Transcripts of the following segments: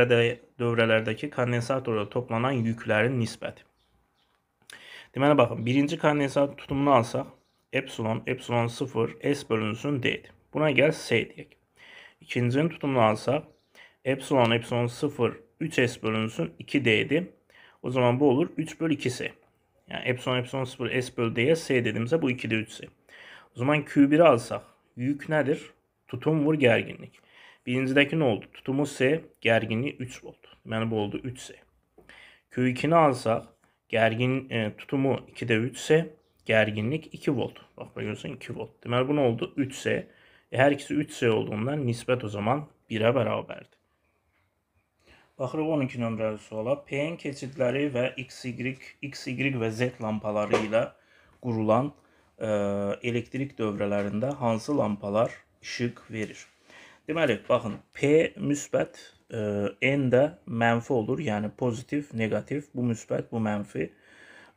dövrelerdeki kondensatorda toplanan yüklerin nisbəti. Deməli, bakın, birinci kondensator tutumunu alsaq, epsilon, epsilon 0, S bölünsün D-dir. Buna gəl S deyək. İkincinin tutumunu alsaq, epsilon, epsilon 0, 3S bölünsün 2D'dir. O zaman bu olur 3 bölü 2S. Yani epsilon, epsilon 0, S bölü D'ye S dediğimizde bu 2 2'de 3S. O zaman Q1'i alsaq, yük nədir? Tutum vur gerginlik. Birincidəki nə oldu? Tutumu S, gərginliyi 3 volt. Deməli bu oldu 3S. Q2-ni alsaq, gərgin e, tutumu 2-də 3S, gərginlik 2 volt. Bax görürsən 2 volt. Deməli bu nə oldu? 3S. E, hər ikisi 3S olduğundan nisbət o zaman 1-ə bərabərdir. Baxırıq 12 nömrəli suala. P-nin keçidləri və XY, XY və Z lampaları ilə qurulan ə, e, elektrik dövrələrində hansı lampalar işıq verir? Deməli, baxın, P müsbət, e, N də mənfi olur. Yəni, pozitiv, negativ, bu müsbət, bu mənfi.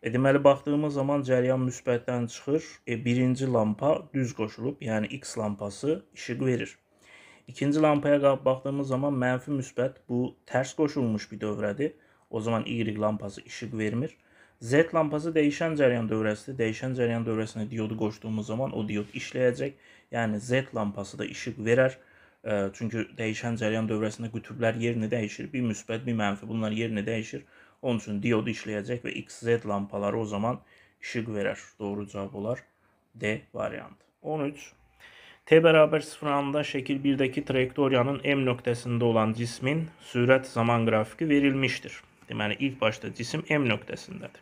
E, deməli, baxdığımız zaman cəryan müsbətdən çıxır. E, birinci lampa düz qoşulub, yəni X lampası işıq verir. İkinci lampaya baxdığımız zaman mənfi müsbət, bu tərs qoşulmuş bir dövrədir. O zaman Y lampası işıq vermir. Z lampası dəyişən cəryan dövrəsidir. Dəyişən cəryan dövrəsinə diodu qoşduğumuz zaman o diod işləyəcək. Yəni Z lampası da işıq verər. çünkü değişen cereyan dövresinde qütblər yerini dəyişir. Bir müsbet bir mənfi bunlar yerini dəyişir. Onun üçün diodu işləyəcək və XZ lampaları o zaman ışık verər. Doğru cavab olar D variantı. 13. T bərabər 0 anında şekil 1'deki trajektoryanın M noktasında olan cismin sürat zaman qrafiki verilmiştir. Deməli, ilk başta cisim M nöqtəsindədir.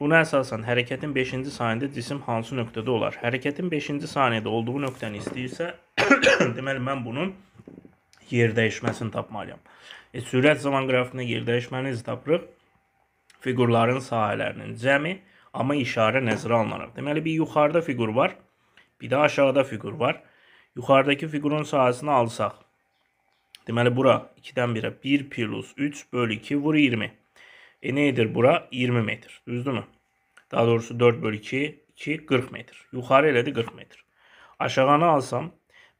Buna əsasən Hareketin 5 saniyede cisim hansı noktada olar? Hareketin 5 saniyede olduğu nöqtəni istəyirsə, Deməli, mən bunun yer dəyişməsini tapmalıyam. E, sürət zaman qrafiqində yer dəyişməni tapırıq. Fiqurların sahələrinin cəmi, amma işarə nəzərə alınaraq. Deməli, bir yuxarıda fiqur var, bir də aşağıda fiqur var. Yuxarıdakı fiqurun sahəsini alsaq, deməli, bura 2-dən 1-ə 1 plus 3 bölü 2 vur 20. E, neydir bura? 20 metr, düzdürmü? Daha doğrusu 4 bölü 2, 2, 40 metr. Yuxarı elədi 40 metr. Aşağını alsam,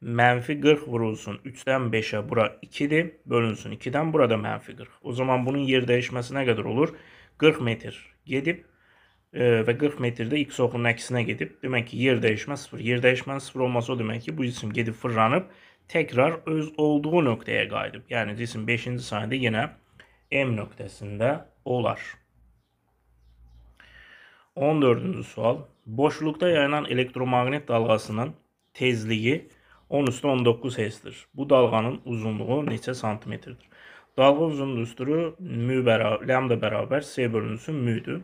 Menfi 40 vurulsun 3'ten 5'e bura 2'di. Bölünsün 2'den burada menfi 40. O zaman bunun yer değişmesi ne kadar olur? 40 metr gedib e, və 40 metrdə x oxunun əksinə gedib. Demək ki, yer dəyişmə 0. Yer dəyişmənin 0 olması o demek ki, bu cisim gedib fırlanıb tekrar öz olduğu nöqtəyə qayıdıb. Yəni cisim 5-ci saniyədə yenə M nöqtəsində olar. 14-cü sual. Boşluqda yayılan elektromagnet dalgasının tezliyi 10 üstü 19 hesdir. Bu dalğanın uzunluğu neçə santimetrdir? Dalğa uzunluğu mü bərabər, lambda bərabər C bölünüsü müdür.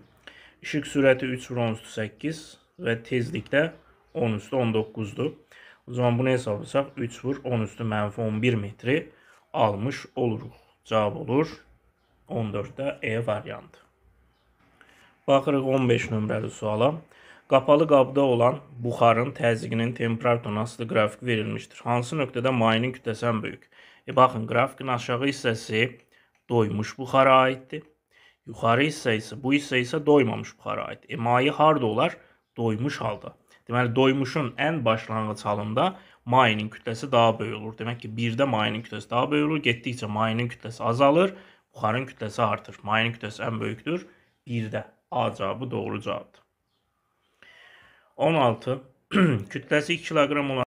İşıq sürəti 3 vur 10 üstü 8 və tezlik də 10 üstü 19-dur. O zaman bunu hesablasaq 3 vur 10 üstü mənfi 11 metri almış oluruq. Cavab olur 14-də E variantı. Baxırıq 15 nömrəli suala. Qapalı qabda olan buxarın təzyiqinin temporal tonaslı qrafik verilmişdir. Hansı nöqtədə mayenin kütləsi ən böyük? E, baxın, qrafikin aşağı hissəsi doymuş buxara aiddir. Yuxarı hissə isə, bu hissə isə doymamış buxara aiddir. E, maye harda olar? Doymuş halda. Deməli, doymuşun ən başlanğıc halında mayenin kütləsi daha böyük olur. Demək ki, birdə mayenin kütləsi daha böyük olur. Getdikcə mayenin kütləsi azalır, buxarın kütləsi artır. Mayenin kütləsi ən böyükdür. Birdə. A cavabı doğru cavabdır. 16 kütlesi 2 kilogram olan